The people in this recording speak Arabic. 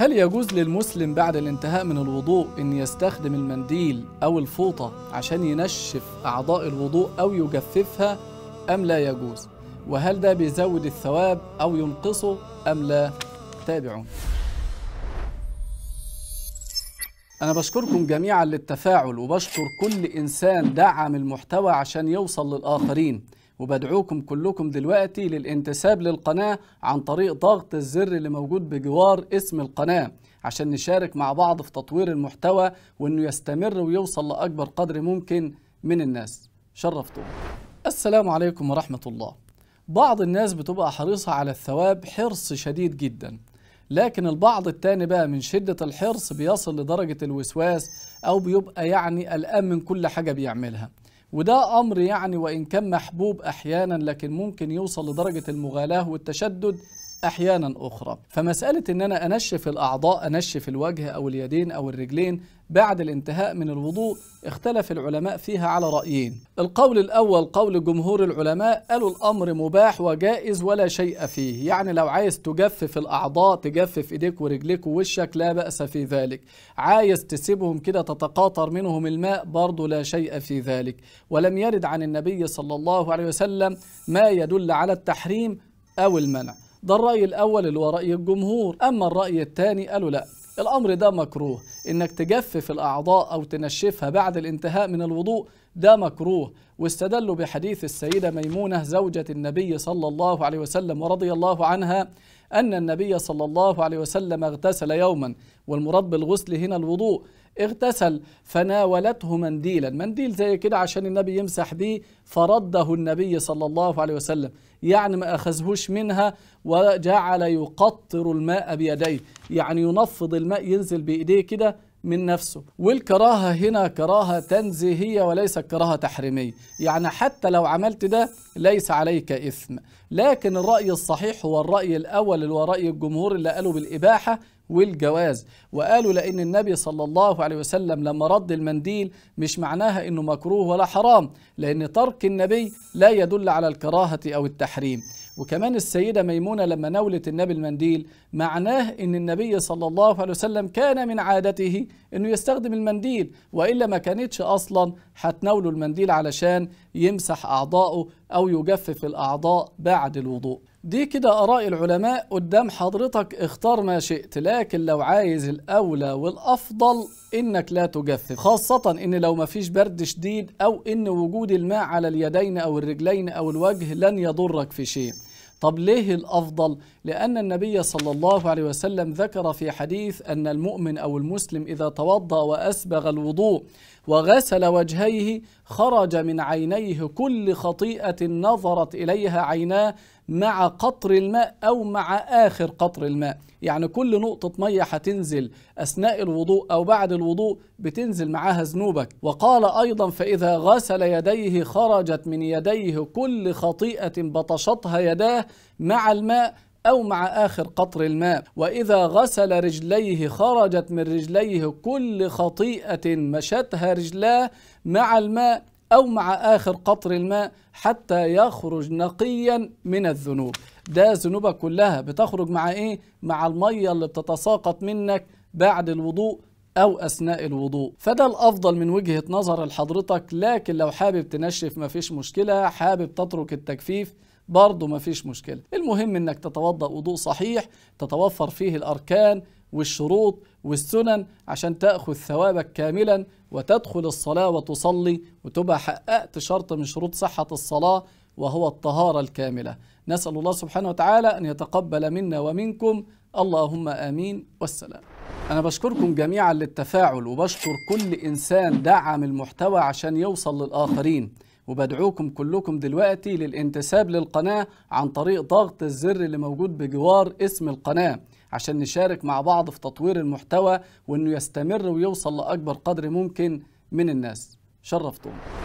هل يجوز للمسلم بعد الانتهاء من الوضوء أن يستخدم المنديل أو الفوطة عشان ينشف أعضاء الوضوء أو يجففها أم لا يجوز؟ وهل ده بيزود الثواب أو ينقصه أم لا؟ تابعون أنا بشكركم جميعا للتفاعل وبشكر كل إنسان دعم المحتوى عشان يوصل للآخرين وبدعوكم كلكم دلوقتي للانتساب للقناة عن طريق ضغط الزر اللي موجود بجوار اسم القناة عشان نشارك مع بعض في تطوير المحتوى وانه يستمر ويوصل لأكبر قدر ممكن من الناس شرفتوا السلام عليكم ورحمة الله بعض الناس بتبقى حريصة على الثواب حرص شديد جدا لكن البعض التاني بقى من شدة الحرص بيصل لدرجة الوسواس أو بيبقى يعني قلقان من كل حاجة بيعملها وده أمر يعني وإن كان محبوب أحيانا لكن ممكن يوصل لدرجة المغالاة والتشدد أحيانا أخرى فمسألة أن أنا أنشف الأعضاء أنشف الوجه أو اليدين أو الرجلين بعد الانتهاء من الوضوء اختلف العلماء فيها على رأيين القول الأول قول جمهور العلماء قالوا الأمر مباح وجائز ولا شيء فيه يعني لو عايز تجفف الأعضاء تجفف إيديك ورجليك ووشك لا بأس في ذلك عايز تسيبهم كده تتقاطر منهم الماء برضو لا شيء في ذلك ولم يرد عن النبي صلى الله عليه وسلم ما يدل على التحريم أو المنع ده الرأي الأول اللي هو رأي الجمهور أما الرأي الثاني قالوا لأ الأمر ده مكروه إنك تجفف الأعضاء أو تنشفها بعد الانتهاء من الوضوء ده مكروه واستدلوا بحديث السيدة ميمونة زوجة النبي صلى الله عليه وسلم ورضي الله عنها أن النبي صلى الله عليه وسلم اغتسل يوما والمراد بالغسل هنا الوضوء اغتسل فناولته منديلا منديل زي كده عشان النبي يمسح بيه فرده النبي صلى الله عليه وسلم يعني ما أخذهوش منها وجعل يقطر الماء بيديه يعني ينفض الماء ينزل بإيديه كده من نفسه والكراهة هنا كراهة تنزيهية وليس كراهة تحريمية يعني حتى لو عملت ده ليس عليك إثم لكن الرأي الصحيح هو الرأي الأول اللي هو رأي الجمهور اللي قالوا بالإباحة والجواز وقالوا لأن النبي صلى الله عليه وسلم لما رد المنديل مش معناها أنه مكروه ولا حرام لأن ترك النبي لا يدل على الكراهة أو التحريم وكمان السيدة ميمونة لما نولت النبي المنديل معناه أن النبي صلى الله عليه وسلم كان من عادته أنه يستخدم المنديل وإلا ما كانتش أصلا هتناوله المنديل علشان يمسح أعضاءه أو يجفف الأعضاء بعد الوضوء دي كده آراء العلماء قدام حضرتك اختار ما شئت لكن لو عايز الأولى والأفضل إنك لا تجفف خاصة إن لو مفيش برد شديد أو إن وجود الماء على اليدين أو الرجلين أو الوجه لن يضرك في شيء طب ليه الأفضل؟ لأن النبي صلى الله عليه وسلم ذكر في حديث أن المؤمن أو المسلم إذا توضأ وأسبغ الوضوء وغسل وجهيه خرج من عينيه كل خطيئة نظرت إليها عيناه مع قطر الماء أو مع آخر قطر الماء يعني كل نقطة مية هتنزل أثناء الوضوء أو بعد الوضوء بتنزل معاها ذنوبك وقال أيضا فإذا غسل يديه خرجت من يديه كل خطيئة بطشتها يداه مع الماء أو مع آخر قطر الماء وإذا غسل رجليه خرجت من رجليه كل خطيئة مشتها رجلاه مع الماء أو مع آخر قطر الماء حتى يخرج نقيا من الذنوب ده ذنوبك كلها بتخرج مع إيه؟ مع المية اللي بتتساقط منك بعد الوضوء أو أثناء الوضوء فده الأفضل من وجهة نظر لحضرتك لكن لو حابب تنشف مفيش مشكلة حابب تترك التجفيف برضه مفيش مشكلة المهم انك تتوضأ وضوء صحيح تتوفر فيه الأركان والشروط والسنن عشان تأخذ ثوابك كاملا وتدخل الصلاة وتصلي وتبقى حققت شرط من شروط صحة الصلاة وهو الطهارة الكاملة نسأل الله سبحانه وتعالى أن يتقبل منا ومنكم اللهم آمين والسلام أنا بشكركم جميعا للتفاعل وبشكر كل إنسان دعم المحتوى عشان يوصل للآخرين وبدعوكم كلكم دلوقتي للانتساب للقناة عن طريق ضغط الزر اللي موجود بجوار اسم القناة عشان نشارك مع بعض في تطوير المحتوى وإنه يستمر ويوصل لأكبر قدر ممكن من الناس شرفتم